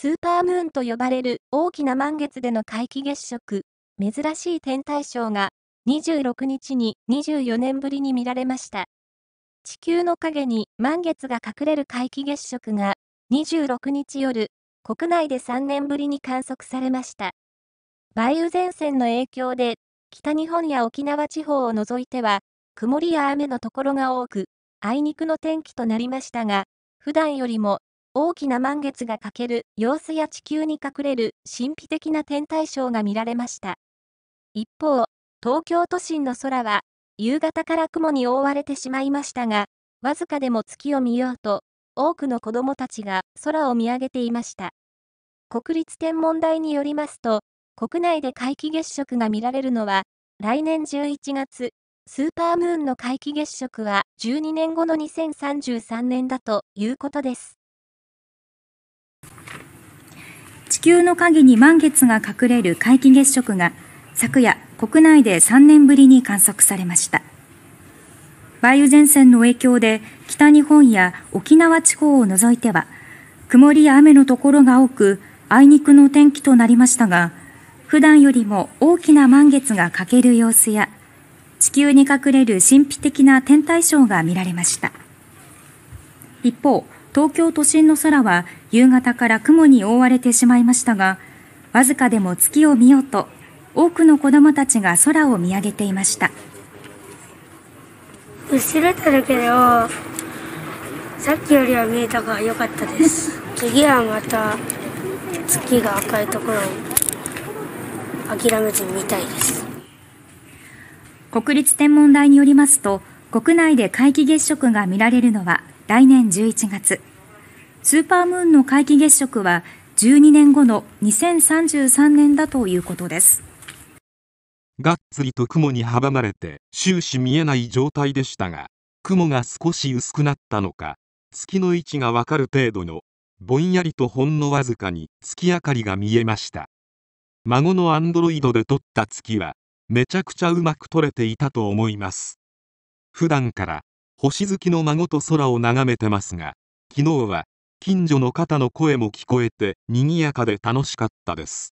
スーパームーンと呼ばれる大きな満月での皆既月食、珍しい天体ショーが26日に24年ぶりに見られました。地球の影に満月が隠れる皆既月食が26日夜、国内で3年ぶりに観測されました。梅雨前線の影響で、北日本や沖縄地方を除いては、曇りや雨のところが多く、あいにくの天気となりましたが、普段よりも大きな満月が欠ける様子や地球に隠れる神秘的な天体ショーが見られました。一方、東京都心の空は、夕方から雲に覆われてしまいましたが、わずかでも月を見ようと、多くの子どもたちが空を見上げていました。国立天文台によりますと、国内で皆既月食が見られるのは、来年11月、スーパームーンの皆既月食は12年後の2033年だということです。球の影に満月が隠れる皆既月食が昨夜国内で3年ぶりに観測されました梅雨前線の影響で北日本や沖縄地方を除いては曇りや雨のところが多くあいにくの天気となりましたが普段よりも大きな満月が欠ける様子や地球に隠れる神秘的な天体ショーが見られました一方東京都心の空は夕方から雲に覆われてしまいましたが、わずかでも月を見ようと、多くの子供たちが空を見上げていました。薄れてるけど、さっきよりは見えたが良かったです。次はまた月が赤いところ諦めずに見たいです。国立天文台によりますと、国内で皆既月食が見られるのは来年11月。スーパームーンの皆既月食は12年後の2033年だということです。がっつりと雲に阻まれて終始見えない状態でしたが、雲が少し薄くなったのか、月の位置がわかる程度のぼんやりとほんのわずかに月明かりが見えました孫のアンドロイドで撮った月はめちゃくちゃうまく撮れていたと思います普段から星月の孫と空を眺めてますが昨日は近所の方の声も聞こえて賑やかで楽しかったです